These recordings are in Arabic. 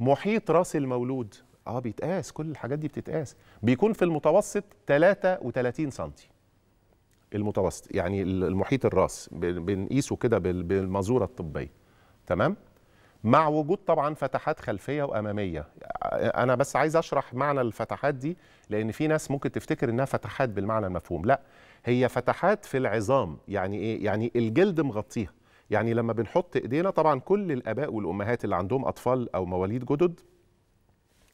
محيط راس المولود اه بيتقاس كل الحاجات دي بتتقاس بيكون في المتوسط 33 سم المتوسط يعني المحيط الراس بنقيسه كده بالمازوره الطبيه تمام مع وجود طبعا فتحات خلفيه واماميه انا بس عايز اشرح معنى الفتحات دي لان في ناس ممكن تفتكر انها فتحات بالمعنى المفهوم لا هي فتحات في العظام يعني ايه يعني الجلد مغطيها يعني لما بنحط ايدينا طبعا كل الاباء والامهات اللي عندهم اطفال او مواليد جدد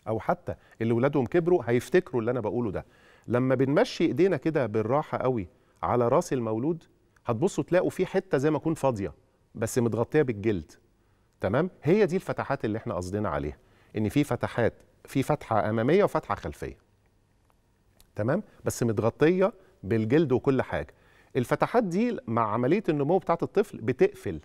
او حتى اللي ولادهم كبروا هيفتكروا اللي انا بقوله ده لما بنمشي ايدينا كده بالراحه قوي على راس المولود هتبصوا تلاقوا في حته زي ما اكون فاضيه بس متغطيه بالجلد تمام هي دي الفتحات اللي احنا قصدنا عليها ان في فتحات في فتحه اماميه وفتحه خلفيه تمام بس متغطيه بالجلد وكل حاجه الفتحات دي مع عمليه النمو بتاعه الطفل بتقفل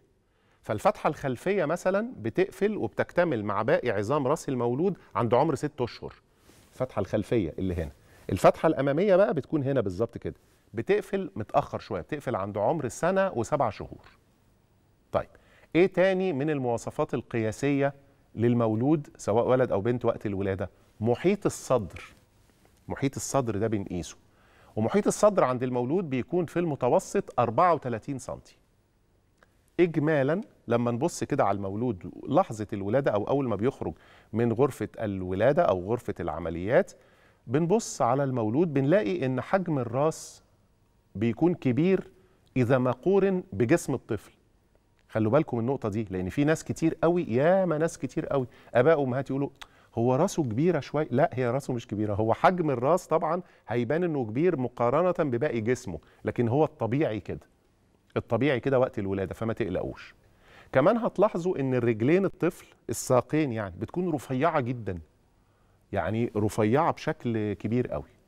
فالفتحه الخلفيه مثلا بتقفل وبتكتمل مع باقي عظام راس المولود عند عمر ست اشهر الفتحه الخلفيه اللي هنا الفتحه الاماميه بقى بتكون هنا بالظبط كده بتقفل متاخر شويه بتقفل عند عمر سنه وسبع شهور طيب ايه تاني من المواصفات القياسيه للمولود سواء ولد او بنت وقت الولاده محيط الصدر محيط الصدر ده بنقيسه ومحيط الصدر عند المولود بيكون في المتوسط 34 سم اجمالا لما نبص كده على المولود لحظه الولاده او اول ما بيخرج من غرفه الولاده او غرفه العمليات بنبص على المولود بنلاقي ان حجم الراس بيكون كبير اذا ما قورن بجسم الطفل خلوا بالكم من النقطه دي لان في ناس كتير قوي ياما ناس كتير قوي اباء وامهات يقولوا هو راسه كبيره شويه لا هي راسه مش كبيره هو حجم الراس طبعا هيبان انه كبير مقارنه بباقي جسمه لكن هو الطبيعي كده الطبيعي كده وقت الولاده فما تقلقوش كمان هتلاحظوا ان الرجلين الطفل الساقين يعني بتكون رفيعه جدا يعني رفيعه بشكل كبير قوي